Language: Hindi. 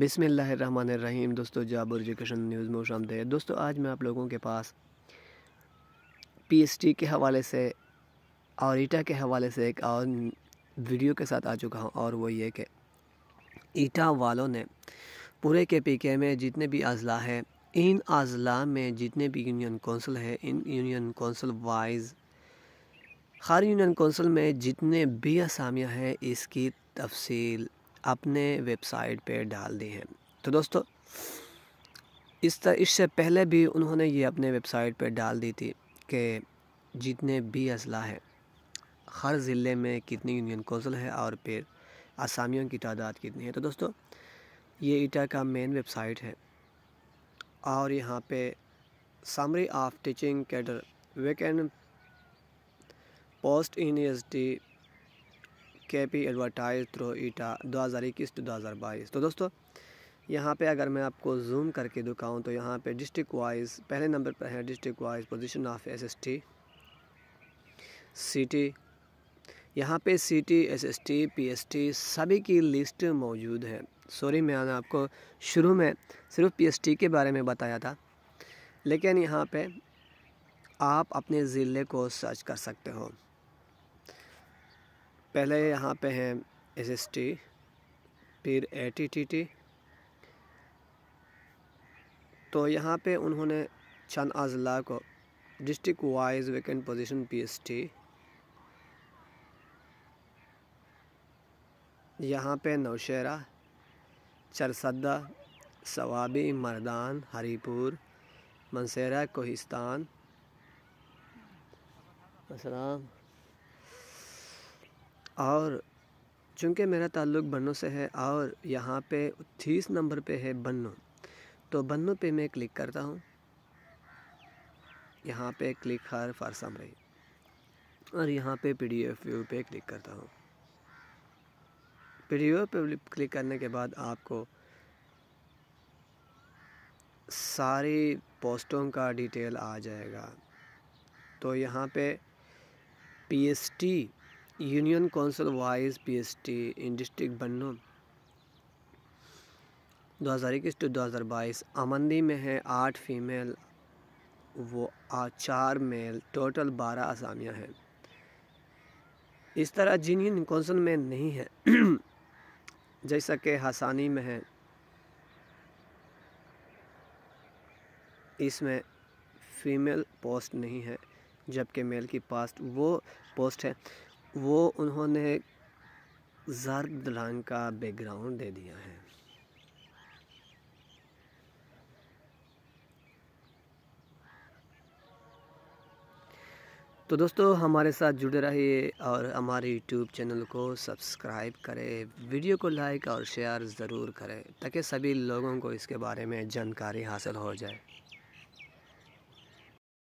बिसमीम दोस्तों जाब एजुकेशन न्यूज़ में दे दोस्तों आज मैं आप लोगों के पास पीएसटी के हवाले से और ईटा के हवाले से एक और वीडियो के साथ आ चुका हूँ और वो ये कि ईटा वालों ने पूरे के पी के में जितने भी अजला हैं इन अजला में जितने भी यूनियन कौंसिल हैं इन यूनियन कौंसिल वाइज हर यूनियन कौंसिल में जितने भी असामियाँ हैं इसकी तफसील अपने वेबसाइट पे डाल दी हैं तो दोस्तों इस तरह इससे पहले भी उन्होंने ये अपने वेबसाइट पे डाल दी थी कि जितने भी अजला है हर ज़िले में कितनी यूनियन कौंसल है और फिर आसामियों की तादाद कितनी है तो दोस्तों ये ईटा का मेन वेबसाइट है और यहाँ पे summary of teaching cadre vacant post university के पी एडवर्टाइज थ्रो ईटा दो हज़ार इक्कीस टू दो हज़ार बाईस तो दोस्तों यहाँ पे अगर मैं आपको जूम करके दिखाऊँ तो यहाँ पे डिस्ट्रिक्ट वाइज पहले नंबर पर है district wise position of SST city यहाँ पे सिटी एसएसटी पीएसटी सभी की लिस्ट मौजूद है सॉरी मैंने आपको शुरू में सिर्फ टी के बारे में बताया था लेकिन यहाँ पर आप अपने ज़िले को सर्च कर सकते हो पहले यहाँ पे है एस एस टी फिर ए टी टी टी तो यहाँ पे उन्होंने चंद अजला को district wise vacant position PST यहाँ पे नौशेरा चरसदा सवाबी मरदान हरीपुर मंसेरा कोहिस्तान और चूँकि मेरा ताल्लुक़ बनो से है और यहाँ पे तीस नंबर पे है बन्नों तो बन्नों पे मैं क्लिक करता हूँ यहाँ पे क्लिक हर फारसा मई और यहाँ पे पीडीएफ व्यू पे क्लिक करता हूँ पीडीएफ पे क्लिक करने के बाद आपको सारी पोस्टों का डिटेल आ जाएगा तो यहाँ पे PST union council S PST in district Bannu 2021 to 2022 आमंदी में है आठ फीमेल वो चार मेल टोटल बारह असामियाँ हैं इस तरह जिन कौंसल में नहीं है जैसा कि हसानी में है इसमें फीमेल पोस्ट नहीं है जबकि मेल की पास्ट वो पोस्ट है वो उन्होंने जर्द रंग का बैकग्राउंड दे दिया है तो दोस्तों हमारे साथ जुड़े रहिए और हमारे यूट्यूब चैनल को सब्सक्राइब करें वीडियो को लाइक और शेयर ज़रूर करें ताकि सभी लोगों को इसके बारे में जानकारी हासिल हो जाए